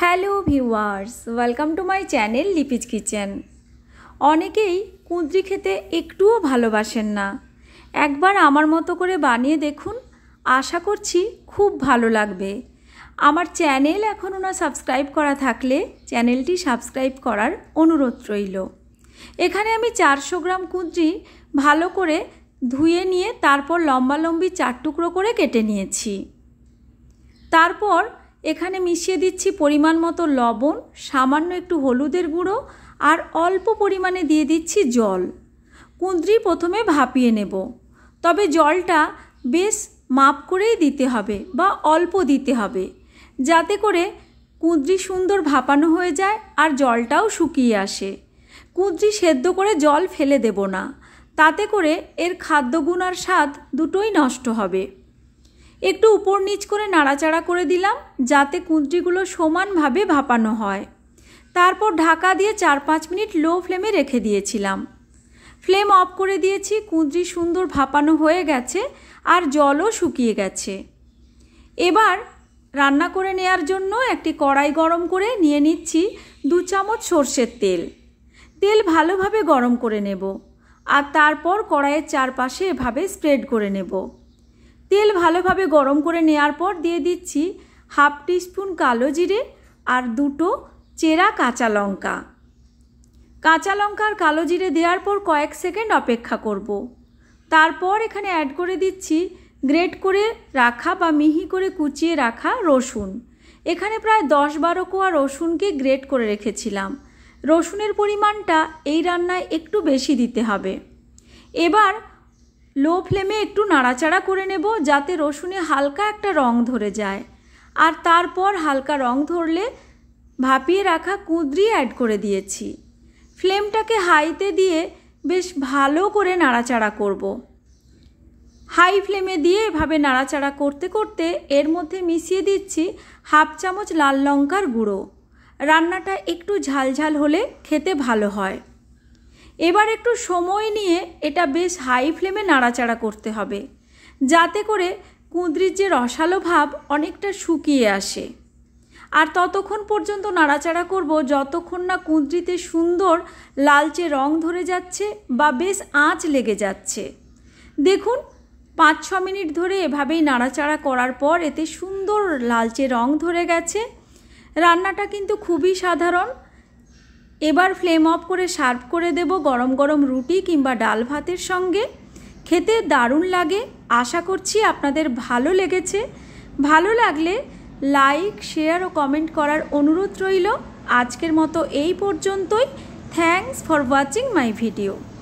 Hello viewers welcome to my channel Lipi's kitchen অনেকেই কুঁদরি খেতে একটুও ভালোবাসেন না একবার আমার মতো করে বানিয়ে দেখুন আশা করছি খুব ভালো লাগবে আমার চ্যানেল এখনও না সাবস্ক্রাইব করা থাকলে চ্যানেলটি সাবস্ক্রাইব করার অনুরোধ রইল এখানে আমি চারশো গ্রাম কুঁদরি ভালো করে ধুয়ে নিয়ে তারপর লম্বালম্বি চার টুকরো করে কেটে নিয়েছি তারপর এখানে মিশিয়ে দিচ্ছি পরিমাণ মতো লবণ সামান্য একটু হলুদের গুঁড়ো আর অল্প পরিমাণে দিয়ে দিচ্ছি জল কুঁদরি প্রথমে ভাপিয়ে নেব তবে জলটা বেশ মাপ করেই দিতে হবে বা অল্প দিতে হবে যাতে করে কুঁদরি সুন্দর ভাপানো হয়ে যায় আর জলটাও শুকিয়ে আসে কুঁদরি সেদ্ধ করে জল ফেলে দেব না তাতে করে এর খাদ্যগুণ আর স্বাদ দুটোই নষ্ট হবে একটু উপর নিচ করে নাড়াচাড়া করে দিলাম যাতে কুঁদরিগুলো সমানভাবে ভাপানো হয় তারপর ঢাকা দিয়ে চার পাঁচ মিনিট লো ফ্লেমে রেখে দিয়েছিলাম ফ্লেম অফ করে দিয়েছি কুঁদরি সুন্দর ভাপানো হয়ে গেছে আর জলও শুকিয়ে গেছে এবার রান্না করে নেয়ার জন্য একটি কড়াই গরম করে নিয়ে নিচ্ছি দু চামচ সর্ষের তেল তেল ভালোভাবে গরম করে নেব আর তারপর কড়াইয়ের চারপাশে এভাবে স্প্রেড করে নেব তেল ভালোভাবে গরম করে নেওয়ার পর দিয়ে দিচ্ছি হাফ স্পুন কালো জিরে আর দুটো চেরা কাঁচা লঙ্কা কাঁচা লঙ্কার কালো জিরে দেওয়ার পর কয়েক সেকেন্ড অপেক্ষা করব। তারপর এখানে অ্যাড করে দিচ্ছি গ্রেট করে রাখা বা মিহি করে কুচিয়ে রাখা রসুন এখানে প্রায় দশ বারো কোয়া রসুনকে গ্রেট করে রেখেছিলাম রসুনের পরিমাণটা এই রান্নায় একটু বেশি দিতে হবে এবার লো ফ্লেমে একটু নাড়াচাড়া করে নেব যাতে রসুনে হালকা একটা রং ধরে যায় আর তারপর হালকা রং ধরলে ভাপিয়ে রাখা কুঁদরি অ্যাড করে দিয়েছি ফ্লেমটাকে হাইতে দিয়ে বেশ ভালো করে নাড়াচাড়া করব। হাই ফ্লেমে দিয়ে এভাবে নাড়াচাড়া করতে করতে এর মধ্যে মিশিয়ে দিচ্ছি হাফ চামচ লাল লঙ্কার গুঁড়ো রান্নাটা একটু ঝালঝাল হলে খেতে ভালো হয় এবার একটু সময় নিয়ে এটা বেশ হাই ফ্লেমে নাড়াচাড়া করতে হবে যাতে করে কুঁদরির যে রসালো ভাব অনেকটা শুকিয়ে আসে আর ততক্ষণ পর্যন্ত নাড়াচাড়া করব যতক্ষণ না কুঁদরিতে সুন্দর লালচে রং ধরে যাচ্ছে বা বেশ আঁচ লেগে যাচ্ছে দেখুন পাঁচ ছ মিনিট ধরে এভাবেই নাড়াচাড়া করার পর এতে সুন্দর লালচে রং ধরে গেছে রান্নাটা কিন্তু খুবই সাধারণ এবার ফ্লেম অফ করে সার্ভ করে দেব গরম গরম রুটি কিংবা ডাল ভাতের সঙ্গে খেতে দারুণ লাগে আশা করছি আপনাদের ভালো লেগেছে ভালো লাগলে লাইক শেয়ার ও কমেন্ট করার অনুরোধ রইল আজকের মতো এই পর্যন্তই thanks for watching my video